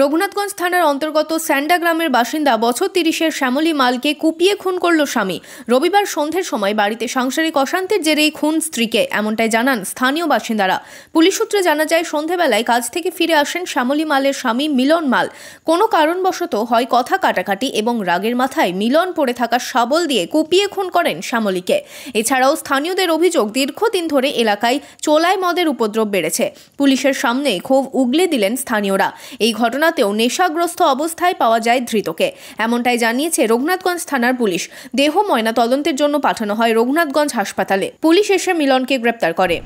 রঘুনাথগঞ্জ থানার অন্তর্গত স্যান্ডা গ্রামের বাসিন্দা বছর তিরিশের শ্যামলী মালকে কুপিয়ে খুন করল স্বামী রবিবার সন্ধ্যের সময় বাড়িতে সাংসারিক অশান্তির জেরেই খুন স্ত্রীকে এমনটাই জানান স্থানীয় বাসিন্দারা পুলিশ সূত্রে জানা যায় সন্ধেবেলায় কাজ থেকে ফিরে আসেন শ্যামলী মালের স্বামী মিলন মাল কোনো কারণবশত হয় কথা কাটাকাটি এবং রাগের মাথায় মিলন পড়ে থাকা শাবল দিয়ে কুপিয়ে খুন করেন শ্যামলীকে এছাড়াও স্থানীয়দের অভিযোগ দীর্ঘদিন ধরে এলাকায় চোলায় মদের উপদ্রব বেড়েছে পুলিশের সামনে ক্ষোভ উগলে দিলেন স্থানীয়রা এই ঘটনা ঘটনাতেও নেশাগ্রস্ত অবস্থায় পাওয়া যায় ধৃতকে এমনটাই জানিয়েছে রঘুনাথগঞ্জ থানার পুলিশ দেহ ময়না তদন্তের জন্য পাঠানো হয় রঘুনাথগঞ্জ হাসপাতালে পুলিশ এসে মিলনকে গ্রেপ্তার করে